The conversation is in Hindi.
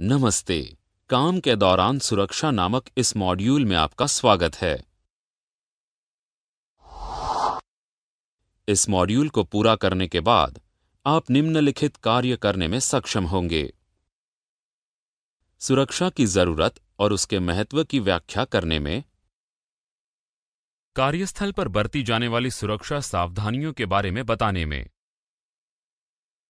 नमस्ते काम के दौरान सुरक्षा नामक इस मॉड्यूल में आपका स्वागत है इस मॉड्यूल को पूरा करने के बाद आप निम्नलिखित कार्य करने में सक्षम होंगे सुरक्षा की जरूरत और उसके महत्व की व्याख्या करने में कार्यस्थल पर बरती जाने वाली सुरक्षा सावधानियों के बारे में बताने में